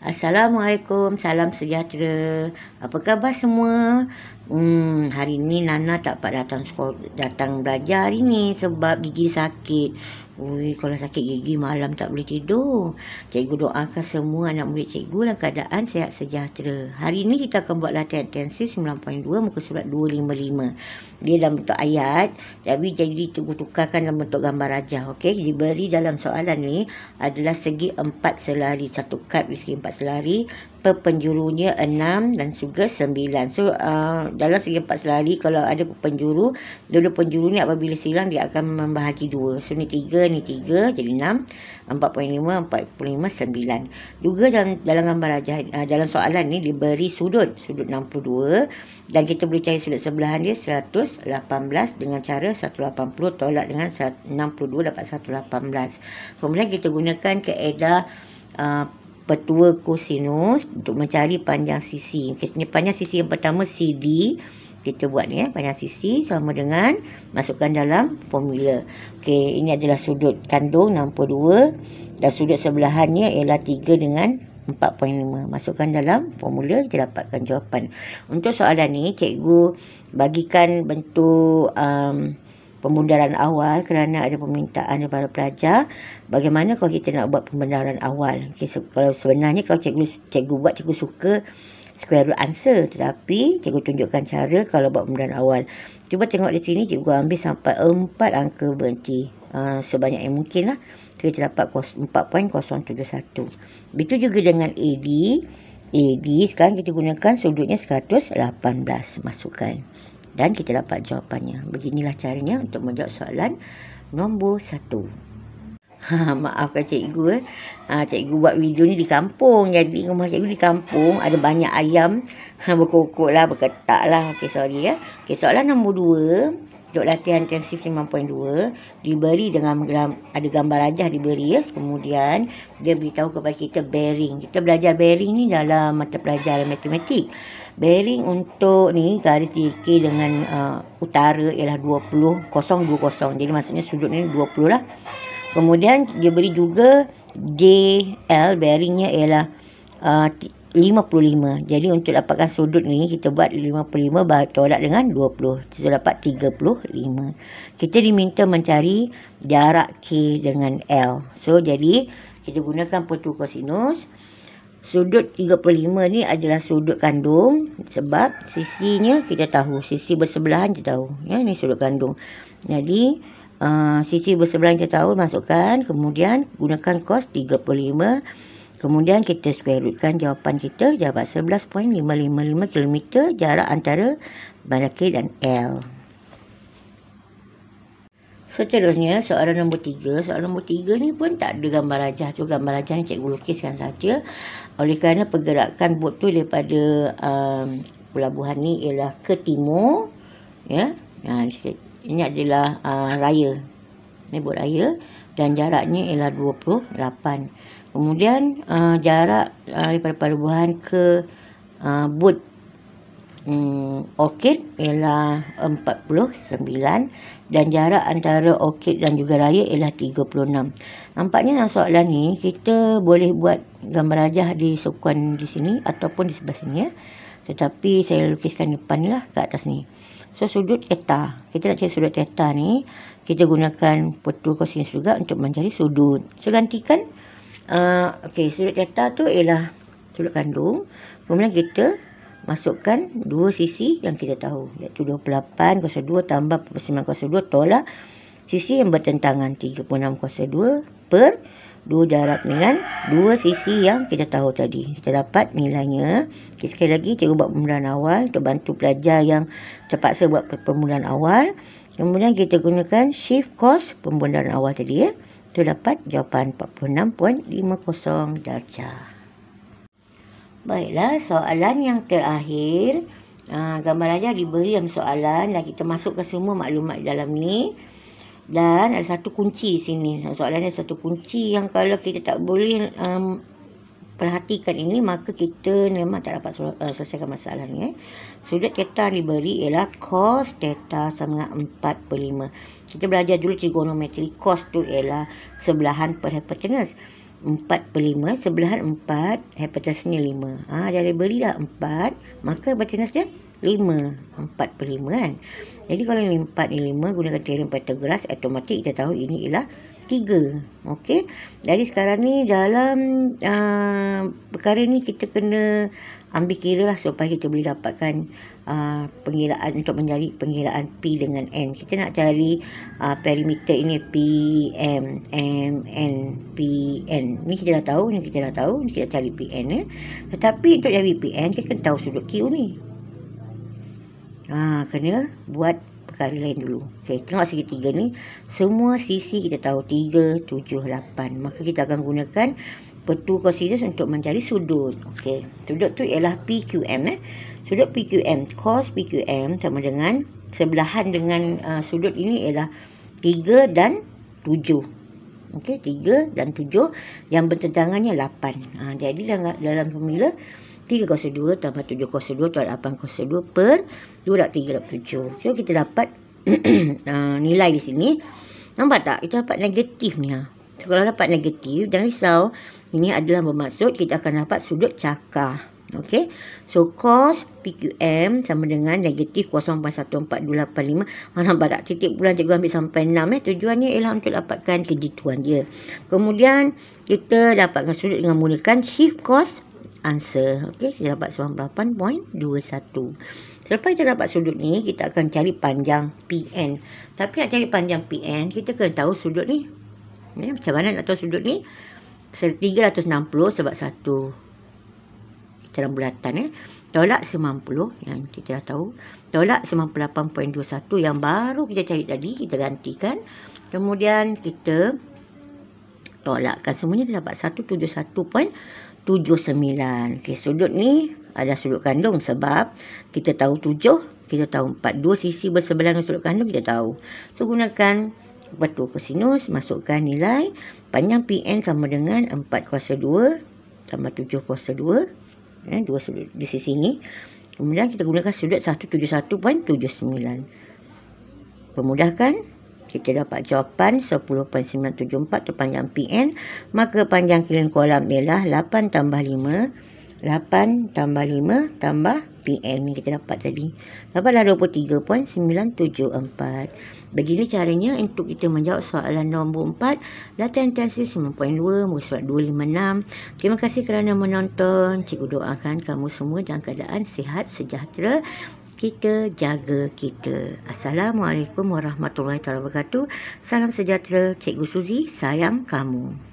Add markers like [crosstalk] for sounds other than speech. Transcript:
Assalamualaikum, salam sejahtera. Apa khabar semua? Hmm, hari ni Nana tak dapat datang sekolah, datang belajar hari ni sebab gigi sakit. Ui, kalau sakit gigi malam tak boleh tidur. Cikgu doakan semua anak murid cikgu dalam keadaan sehat sejahtera. Hari ini kita akan buat latihan tensi 9.2 muka surat 255. Dia dalam bentuk ayat. Tapi jadi tukar tukarkan dalam bentuk gambar raja. Okey, beri dalam soalan ni adalah segi empat selari. Satu kad di segi empat selari. Perpenjurunya enam dan juga sembilan. So, uh, dalam segi empat selari kalau ada penjuru. Dulu penjuru ni apabila silang dia akan membahagi dua. So, ni tiga 3 ni 3 jadi 6 4.5 4.5 sembilan. juga dalam dalam gambar uh, dalam soalan ni diberi sudut sudut 62 dan kita boleh cari sudut sebelahan dia 118 dengan cara 180 tolak dengan 62 dapat 118 kemudian kita gunakan kaedah eh, uh, petua kosinus untuk mencari panjang sisi. Kesnya panjang sisi yang pertama CD kita buat ni eh panjang sisi sama dengan masukkan dalam formula. Okey, ini adalah sudut kandung 62 dan sudut sebelahannya ialah 3 dengan 4.5. Masukkan dalam formula kita dapatkan jawapan. Untuk soalan ni cikgu bagikan bentuk um, pembundaran awal kerana ada permintaan daripada pelajar bagaimana kalau kita nak buat pembundaran awal. Okey, so, kalau sebenarnya kalau cikgu cikgu buat cikgu suka square root answer. Tetapi, cikgu tunjukkan cara kalau buat permudahan awal. Cuba tengok di sini, cikgu ambil sampai 4 angka berhenti. Uh, sebanyak yang mungkin lah. Kita dapat 4.071. Begitu juga dengan AD. AD, sekarang kita gunakan sudutnya 118. Masukkan. Dan kita dapat jawapannya. Beginilah caranya untuk menjawab soalan nombor 1. [laughs] Maaf kan cikgu eh. Ha, cikgu buat video ni di kampung. Jadi rumah cikgu di kampung. Ada banyak ayam. Ha, [laughs] berkokok lah. Berketak lah. Okey sorry ya. Eh. Okey soalan nombor dua. Untuk latihan intensif 5.2. Diberi dengan ada gambar rajah diberi ya. Eh. Kemudian dia beritahu kepada kita bearing. Kita belajar bearing ni dalam mata pelajaran matematik. Bearing untuk ni garis dikir dengan uh, utara ialah 20. 0, 20. Jadi maksudnya sudut ni 20 lah. Kemudian dia beri juga JL bearingnya ialah uh, 55. Jadi untuk dapatkan sudut ni kita buat 55 tolak dengan 20. Kita dapat 35. Kita diminta mencari jarak K dengan L. So jadi kita gunakan putu kosinus. Sudut 35 ni adalah sudut kandung sebab sisinya kita tahu. Sisi bersebelahan kita tahu. Ya, ni sudut kandung. Jadi Ah, sisi bersebelahan kita tahu masukkan kemudian gunakan kos 35 kemudian kita square rootkan jawapan kita jawapan 11.555 km jarak antara bandar K dan L Seterusnya soalan nombor tiga. Soalan nombor tiga ni pun tak ada gambar rajah cuma Gambar rajah ni cikgu lukiskan saja. Oleh kerana pergerakan bot tu daripada um, pelabuhan ni ialah ke timur. Ya. Yeah. Ha, nah, ini adalah uh, ah, raya. Nebut raya. Dan jaraknya ialah 28. Kemudian uh, jarak uh, daripada pelabuhan ke uh, boot um, hmm, orkid ialah 49. Dan jarak antara orkid dan juga raya ialah 36. Nampaknya dalam soalan ni kita boleh buat gambar rajah di sukuan di sini ataupun di sebelah sini ya. Tetapi saya lukiskan depan lah kat atas ni. So sudut theta. Kita nak cari sudut theta ni, kita gunakan petua cosinus juga untuk mencari sudut. So gantikan uh, okay, sudut theta tu ialah sudut kandung. Kemudian kita masukkan dua sisi yang kita tahu iaitu 28 kuasa 2 tambah 9 kuasa 2 tolak sisi yang bertentangan 36 kuasa 2 per dua darab dengan dua sisi yang kita tahu tadi. Kita dapat nilainya. Okay, sekali lagi, cikgu buat permulaan awal untuk bantu pelajar yang terpaksa buat permulaan awal. Kemudian kita gunakan shift cost permulaan awal tadi. Ya. Kita dapat jawapan 46.50 darjah. Baiklah, soalan yang terakhir. Uh, gambar ajar diberi yang soalan dan kita masukkan semua maklumat dalam ni. Dan ada satu kunci sini. Soalan ada satu kunci yang kalau kita tak boleh um, perhatikan ini, maka kita memang tak dapat uh, selesaikan masalah ni. Eh. Sudut teta yang diberi ialah cos teta sama dengan 4 per 5. Kita belajar dulu trigonometri. Cos tu ialah sebelahan per hypotenuse. 4 per 5, sebelahan 4, hypotenuse ni 5. Ha, ah, dia diberi dah 4, maka hypotenuse dia 5 4 per 5 kan Jadi kalau 4 ni 5 Gunakan teorem Pythagoras Automatik kita tahu ini ialah 3 Okey Jadi sekarang ni dalam uh, Perkara ni kita kena Ambil kira lah supaya kita boleh dapatkan uh, Pengiraan untuk mencari pengiraan P dengan N Kita nak cari uh, perimeter ini P, M, M, N, P, N Ni kita dah tahu, ni kita dah tahu Ni kita cari P, N eh. Tetapi untuk cari P, N Kita kena tahu sudut Q ni ha, kena buat perkara lain dulu. Okay, tengok segitiga ni, semua sisi kita tahu tiga, tujuh, lapan. Maka kita akan gunakan petu cosinus untuk mencari sudut. Okay, sudut tu ialah PQM. Eh. Sudut PQM, cos PQM sama dengan sebelahan dengan uh, sudut ini ialah tiga dan tujuh. Okey, tiga dan tujuh yang bertentangannya lapan. Ha, jadi dalam, dalam formula 302 tambah 702 tambah 802 per 237. So, kita dapat [clears throat] uh, nilai di sini. Nampak tak? Kita dapat negatif ni. Ha. So, kalau dapat negatif, jangan risau. Ini adalah bermaksud kita akan dapat sudut cakar. Okay. So, cos PQM sama dengan negatif 0.14285. Ah, nampak tak? Titik bulan cikgu ambil sampai 6. Eh. Tujuannya ialah untuk dapatkan kejituan dia. Kemudian, kita dapatkan sudut dengan menggunakan shift cos PQM answer. Okey, kita dapat 98.21. Selepas kita dapat sudut ni, kita akan cari panjang PN. Tapi nak cari panjang PN, kita kena tahu sudut ni. Ya, macam mana nak tahu sudut ni? 360 sebab 1. Kita dalam bulatan. Eh. Tolak 90 yang kita dah tahu. Tolak 98.21 yang baru kita cari tadi. Kita gantikan. Kemudian kita tolakkan semuanya dia dapat 171.79. Okey, sudut ni ada sudut kandung sebab kita tahu 7, kita tahu 4. Dua sisi bersebelahan dengan sudut kandung kita tahu. So, gunakan betul kosinus, masukkan nilai panjang PN sama dengan 4 kuasa 2 sama 7 kuasa 2. Eh, dua sudut di sisi ni. Kemudian kita gunakan sudut 171.79. Pemudahkan. 171.79 kita dapat jawapan 10.974 tu panjang PN maka panjang kilin kolam ialah 8 tambah 5 8 tambah 5 tambah PN ni kita dapat tadi dapatlah 23.974 begini caranya untuk kita menjawab soalan nombor 4 latihan intensif 9.2 muka surat 256 terima kasih kerana menonton cikgu doakan kamu semua dalam keadaan sihat sejahtera kita jaga kita. Assalamualaikum warahmatullahi wabarakatuh. Salam sejahtera Cikgu Suzy, sayang kamu.